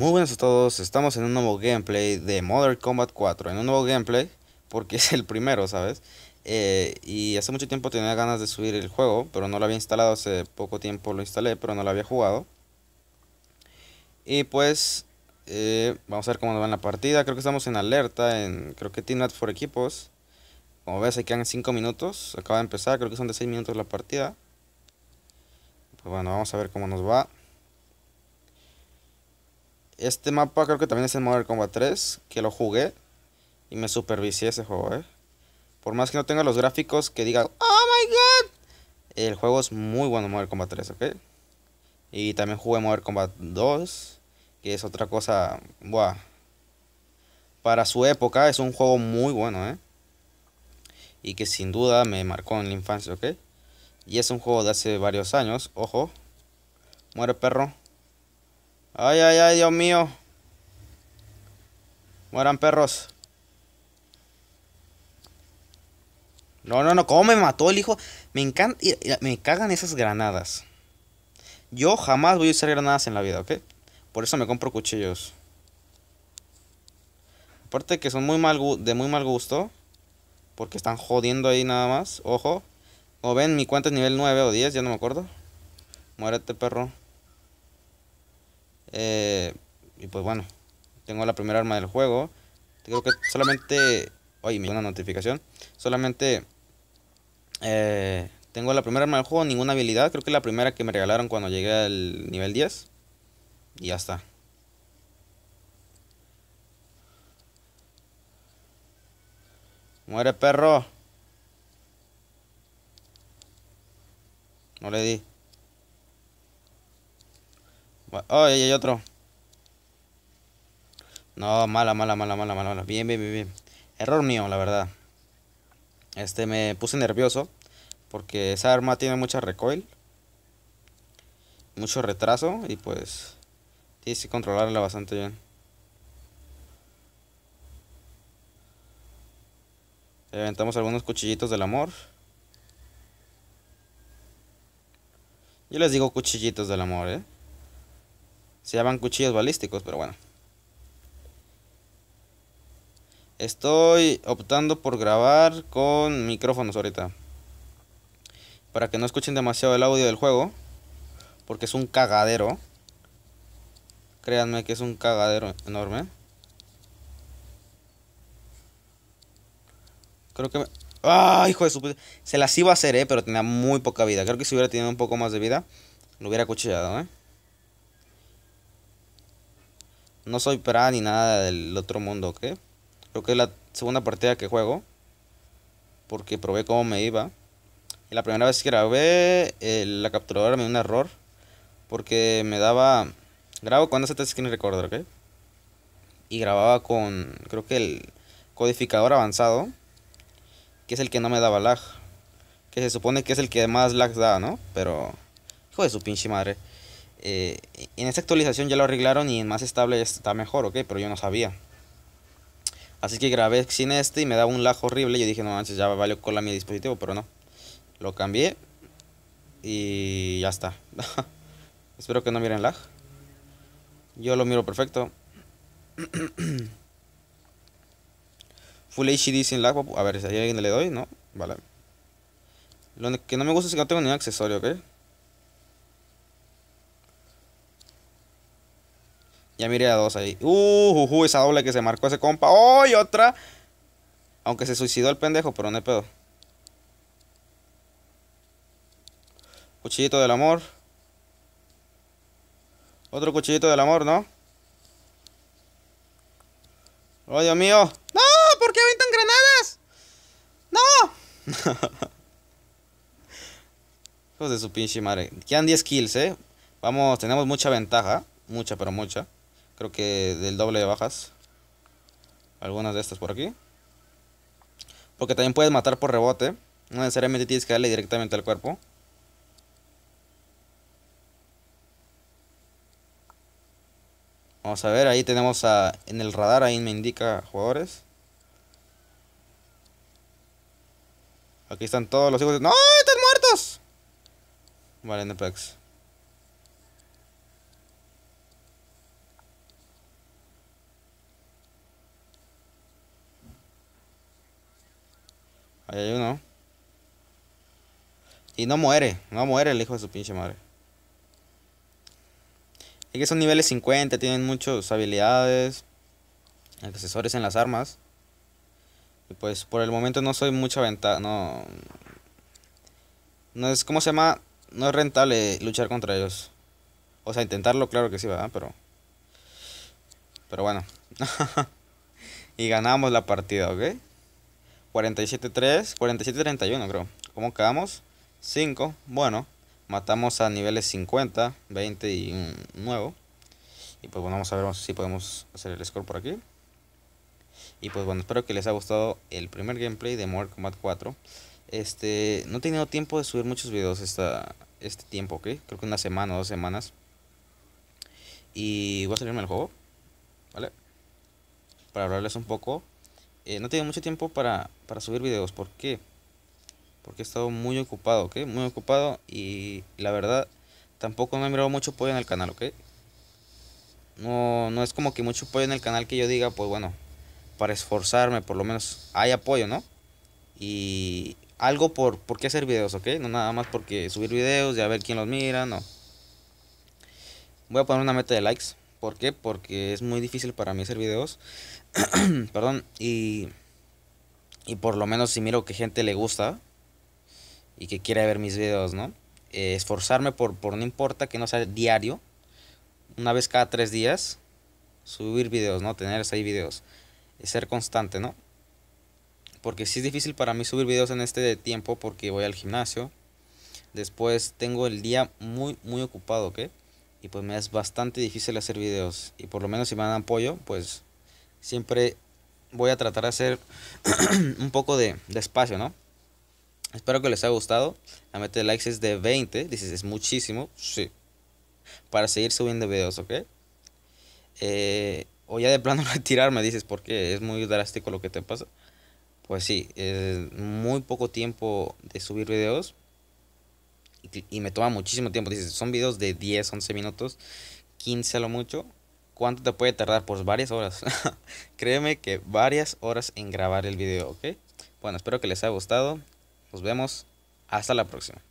Muy buenas a todos, estamos en un nuevo gameplay de Modern Combat 4 En un nuevo gameplay, porque es el primero, ¿sabes? Eh, y hace mucho tiempo tenía ganas de subir el juego Pero no lo había instalado, hace poco tiempo lo instalé Pero no lo había jugado Y pues, eh, vamos a ver cómo nos va en la partida Creo que estamos en alerta, en creo que Team for equipos Como ves, aquí quedan 5 minutos Acaba de empezar, creo que son de 6 minutos la partida pues bueno, vamos a ver cómo nos va este mapa creo que también es el Modern Combat 3, que lo jugué y me supervisé ese juego, ¿eh? Por más que no tenga los gráficos que digan, ¡Oh my god! El juego es muy bueno Modern Combat 3, ¿ok? Y también jugué Modern Combat 2, que es otra cosa, ¡buah! Para su época es un juego muy bueno, ¿eh? Y que sin duda me marcó en la infancia, ¿ok? Y es un juego de hace varios años, ojo. Muere perro. Ay, ay, ay, Dios mío. Mueran perros. No, no, no, ¿cómo me mató el hijo? Me encanta, me cagan esas granadas. Yo jamás voy a usar granadas en la vida, ¿ok? Por eso me compro cuchillos. Aparte que son muy mal, de muy mal gusto. Porque están jodiendo ahí nada más. Ojo. O ven, mi cuenta es nivel 9 o 10, ya no me acuerdo. Muérete, perro. Eh, y pues bueno, tengo la primera arma del juego. Creo que solamente... Oye, me una notificación. Solamente... Eh, tengo la primera arma del juego, ninguna habilidad. Creo que es la primera que me regalaron cuando llegué al nivel 10. Y ya está. Muere perro. No le di. Oh, ahí hay otro. No, mala, mala, mala, mala, mala, Bien, bien, bien, bien. Error mío, la verdad. Este, me puse nervioso. Porque esa arma tiene mucha recoil. Mucho retraso. Y pues... Tienes que controlarla bastante bien. levantamos algunos cuchillitos del amor. Yo les digo cuchillitos del amor, ¿eh? Se llaman cuchillos balísticos, pero bueno. Estoy optando por grabar con micrófonos ahorita. Para que no escuchen demasiado el audio del juego. Porque es un cagadero. Créanme que es un cagadero enorme. Creo que me... ¡Ah, hijo de su... Se las iba a hacer, eh, pero tenía muy poca vida. Creo que si hubiera tenido un poco más de vida, lo hubiera cuchillado, eh. No soy pra ni nada del otro mundo, ¿ok? Creo que es la segunda partida que juego. Porque probé cómo me iba. Y la primera vez que grabé, eh, la capturadora me dio un error. Porque me daba... Grabo cuando hace Skin recorder, ¿ok? Y grababa con, creo que el codificador avanzado. Que es el que no me daba lag. Que se supone que es el que más lag da, ¿no? Pero... Hijo su pinche madre. Eh, en esta actualización ya lo arreglaron y en más estable está mejor, ok, pero yo no sabía. Así que grabé sin este y me daba un lag horrible. Yo dije, no manches, ya vale cola mi dispositivo, pero no. Lo cambié y ya está. Espero que no miren lag. Yo lo miro perfecto. Full HD sin lag. A ver, si a alguien le doy, ¿no? Vale. Lo que no me gusta es que no tengo ningún accesorio, ¿ok? Ya miré a dos ahí. Uh, uh, uh, esa doble que se marcó ese compa. ¡Oh, y otra! Aunque se suicidó el pendejo, pero no hay pedo. Cuchillito del amor. Otro cuchillito del amor, ¿no? ¡Oh, Dios mío! ¡No! ¿Por qué aventan granadas? ¡No! Hijos de su pinche madre. Quedan 10 kills, ¿eh? Vamos, tenemos mucha ventaja. Mucha, pero mucha creo que del doble de bajas. Algunas de estas por aquí. Porque también puedes matar por rebote. No necesariamente tienes que darle directamente al cuerpo. Vamos a ver, ahí tenemos a, en el radar, ahí me indica jugadores. Aquí están todos los hijos de... ¡No! ¡Están muertos! Vale, Nepex. Ahí hay uno. Y no muere, no muere el hijo de su pinche madre. Es que son niveles 50, tienen muchas habilidades, accesorios en las armas. Y pues por el momento no soy mucha ventaja, no... No es, ¿cómo se llama? No es rentable luchar contra ellos. O sea, intentarlo, claro que sí, ¿verdad? Pero... Pero bueno. y ganamos la partida, ¿ok? 47-3, 47-31 creo. ¿Cómo quedamos? 5, bueno, matamos a niveles 50, 20 y un nuevo. Y pues bueno, vamos a ver si podemos hacer el score por aquí. Y pues bueno, espero que les haya gustado el primer gameplay de Mortal Kombat 4. Este, no he tenido tiempo de subir muchos videos esta, este tiempo, Creo que una semana o dos semanas. Y voy a salirme del juego, ¿vale? Para hablarles un poco eh, no tengo mucho tiempo para, subir videos. ¿Por qué? Porque he estado muy ocupado, ¿ok? Muy ocupado y la verdad tampoco no he mirado mucho apoyo en el canal, ¿ok? No, no es como que mucho apoyo en el canal que yo diga, pues bueno, para esforzarme por lo menos hay apoyo, ¿no? Y algo por, por qué hacer videos, ¿ok? No nada más porque subir videos y a ver quién los mira, no. Voy a poner una meta de likes. ¿Por qué? Porque es muy difícil para mí hacer videos. Perdón. Y, y por lo menos si miro que gente le gusta y que quiere ver mis videos, ¿no? Eh, esforzarme por, por no importa que no sea diario. Una vez cada tres días. Subir videos, ¿no? Tener seis videos. Ser constante, ¿no? Porque si es difícil para mí subir videos en este tiempo porque voy al gimnasio. Después tengo el día muy, muy ocupado, ¿ok? y pues me es bastante difícil hacer videos y por lo menos si me dan apoyo pues siempre voy a tratar de hacer un poco de, de, espacio, ¿no? Espero que les haya gustado. La meta de likes es de 20. Dices, es muchísimo. Sí. Para seguir subiendo videos, ¿ok? Eh, o ya de plano retirarme, dices, porque es muy drástico lo que te pasa. Pues sí, es muy poco tiempo de subir videos y, me toma muchísimo tiempo. Dices, son videos de 10, 11 minutos, 15 a lo mucho. ¿Cuánto te puede tardar? Pues varias horas. Créeme que varias horas en grabar el video, ¿ok? Bueno, espero que les haya gustado. Nos vemos. Hasta la próxima.